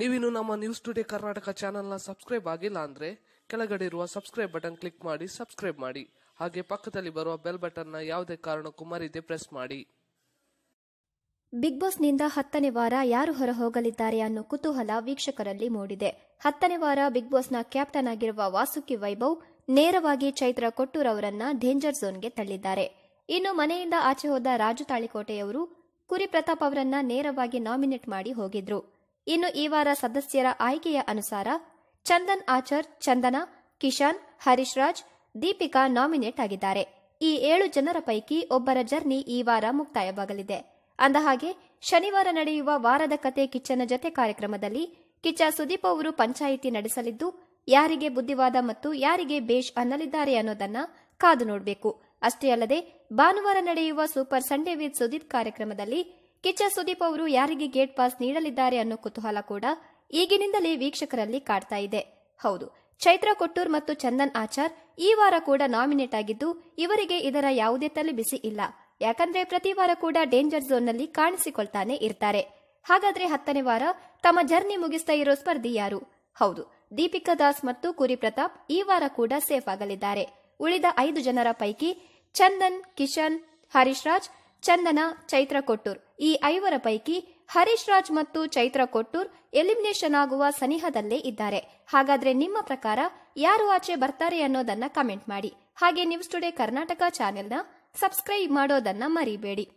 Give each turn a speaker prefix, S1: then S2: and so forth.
S1: ನೀವಿನ್ನು ನಮ್ಮ news today Karnataka ನ ಸಬ್ಸ್ಕ್ರೈಬ್ ಆಗಿಲ್ಲ ಅಂದ್ರೆ ಕೆಳಗಡೆ ಇರುವ ಸಬ್ಸ್ಕ್ರೈಬ್ ಬಟನ್ ಕ್ಲಿಕ್ ಮಾಡಿ ಸಬ್ಸ್ಕ್ರೈಬ್ ಮಾಡಿ ಹಾಗೆ ಪಕ್ಕದಲ್ಲಿ ಬರುವ ಬೆಲ್ ನ ಯಾವುದೇ ಕಾರಣಕ್ಕೂ ಮರೀದೆ ಪ್ರೆಸ್ ಮಾಡಿ
S2: ಬಿಗ್ ಬಾಸ್ ನಿಂದ ಹತ್ತನೇ ವಾರ ಯಾರು ಹೊರ ಹೋಗಲಿದ್ದಾರೆ ಅನ್ನೋ ಕುತೂಹಲ ವೀಕ್ಷಕರಲ್ಲಿ ಮೂಡಿದೆ ಹತ್ತನೇ ವಾರ ಬಿಗ್ ಬಾಸ್ ನ ಕ್ಯಾಪ್ಟನ್ ಆಗಿರುವ ವಾಸುಕಿ ವೈಭವ್ ನೇರವಾಗಿ ಚೈತ್ರ ಕೊಟ್ಟೂರ್ ಅವರನ್ನ ಡೇಂಜರ್ ಝೋನ್ಗೆ ತಳ್ಳಿದ್ದಾರೆ ಇನ್ನು ಮನೆಯಿಂದ ಆಚೆ ಹೋದ ರಾಜು ತಾಳಿಕೋಟೆಯವರು ಕುರಿ ಪ್ರತಾಪ್ ಅವರನ್ನ ನೇರವಾಗಿ ನಾಮಿನೇಟ್ ಮಾಡಿ ಹೋಗಿದ್ರು ಇನ್ನು ಈ ವಾರ ಸದಸ್ಯರ ಆಯ್ಕೆಯ ಅನುಸಾರ ಚಂದನ್ ಆಚಾರ್ ಚಂದನ ಕಿಶನ್ ಹರೀಶ್ ರಾಜ್ ದೀಪಿಕಾ ನಾಮಿನೇಟ್ ಆಗಿದ್ದಾರೆ ಈ ಏಳು ಜನರ ಪೈಕಿ ಒಬ್ಬರ ಜರ್ನಿ ಈ ವಾರ ಮುಕ್ತಾಯವಾಗಲಿದೆ ಅಂದಹಾಗೆ ಶನಿವಾರ ನಡೆಯುವ ವಾರದ ಕತೆ ಕಿಚ್ಚನ ಜೊತೆ ಕಾರ್ಯಕ್ರಮದಲ್ಲಿ ಕಿಚ್ಚ ಸುದೀಪ್ ಅವರು ಪಂಚಾಯಿತಿ ನಡೆಸಲಿದ್ದು ಯಾರಿಗೆ ಬುದ್ಧಿವಾದ ಮತ್ತು ಯಾರಿಗೆ ಬೇಷ್ ಅನ್ನಲಿದ್ದಾರೆ ಅನ್ನೋದನ್ನ ಕಾದು ನೋಡಬೇಕು ಅಷ್ಟೇ ಅಲ್ಲದೆ ಭಾನುವಾರ ನಡೆಯುವ ಸೂಪರ್ ಸಂಡೇ ವಿತ್ ಸುದೀಪ್ ಕಾರ್ಯಕ್ರಮದಲ್ಲಿ ಕಿಚ್ಚ ಸುದೀಪ್ ಅವರು ಯಾರಿಗೆ ಗೇಟ್ ಪಾಸ್ ನೀಡಲಿದ್ದಾರೆ ಅನ್ನೋ ಕುತೂಹಲ ಕೂಡ ಈಗಿನಿಂದಲೇ ವೀಕ್ಷಕರಲ್ಲಿ ಕಾಡ್ತಾ ಇದೆ ಹೌದು ಚೈತ್ರ ಕೊಟ್ಟೂರ್ ಮತ್ತು ಚಂದನ್ ಆಚಾರ್ ಈ ವಾರ ಕೂಡ ನಾಮಿನೇಟ್ ಆಗಿದ್ದು ಇವರಿಗೆ ಇದರ ಯಾವುದೇ ತಲೆಬಿಸಿ ಇಲ್ಲ ಯಾಕಂದ್ರೆ ಪ್ರತಿ ವಾರ ಕೂಡ ಡೇಂಜರ್ ಝೋನ್ನಲ್ಲಿ ಕಾಣಿಸಿಕೊಳ್ತಾನೆ ಇರ್ತಾರೆ ಹಾಗಾದ್ರೆ ಹತ್ತನೇ ವಾರ ತಮ್ಮ ಜರ್ನಿ ಮುಗಿಸ್ತಾ ಇರೋ ಸ್ಪರ್ಧಿ ಯಾರು ಹೌದು ದೀಪಿಕಾ ದಾಸ್ ಮತ್ತು ಕುರಿ ಪ್ರತಾಪ್ ಈ ವಾರ ಕೂಡ ಸೇಫ್ ಆಗಲಿದ್ದಾರೆ ಉಳಿದ ಐದು ಜನರ ಪೈಕಿ ಚಂದನ್ ಕಿಶನ್ ಹರೀಶ್ ರಾಜ್ ಚಂದನ ಚೈತ್ರ ಕೊಟ್ಟೂರ್ ಈ ಐವರ ಪೈಕಿ ಹರೀಶ್ ರಾಜ್ ಮತ್ತು ಚೈತ್ರ ಕೊಟ್ಟೂರ್ ಎಲಿಮಿನೇಷನ್ ಆಗುವ ಸನಿಹದಲ್ಲೇ ಇದ್ದಾರೆ ಹಾಗಾದ್ರೆ ನಿಮ್ಮ ಪ್ರಕಾರ ಯಾರು ಆಚೆ ಬರ್ತಾರೆ ಅನ್ನೋದನ್ನ ಕಮೆಂಟ್ ಮಾಡಿ ಹಾಗೆ ನ್ಯೂಸ್ ಟುಡೇ ಕರ್ನಾಟಕ ಚಾನೆಲ್ನ ಸಬ್ಸ್ಕ್ರೈಬ್ ಮಾಡೋದನ್ನ ಮರಿಬೇಡಿ